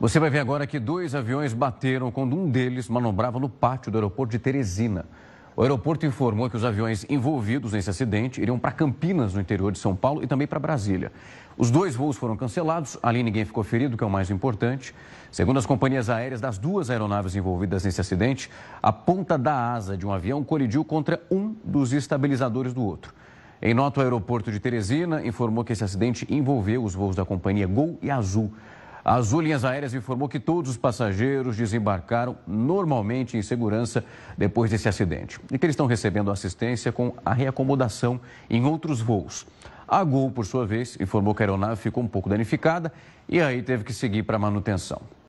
Você vai ver agora que dois aviões bateram quando um deles manobrava no pátio do aeroporto de Teresina. O aeroporto informou que os aviões envolvidos nesse acidente iriam para Campinas, no interior de São Paulo, e também para Brasília. Os dois voos foram cancelados, ali ninguém ficou ferido, que é o mais importante. Segundo as companhias aéreas das duas aeronaves envolvidas nesse acidente, a ponta da asa de um avião colidiu contra um dos estabilizadores do outro. Em nota, o aeroporto de Teresina informou que esse acidente envolveu os voos da companhia Gol e Azul. A Azul Linhas Aéreas informou que todos os passageiros desembarcaram normalmente em segurança depois desse acidente e que eles estão recebendo assistência com a reacomodação em outros voos. A Gol, por sua vez, informou que a aeronave ficou um pouco danificada e aí teve que seguir para manutenção.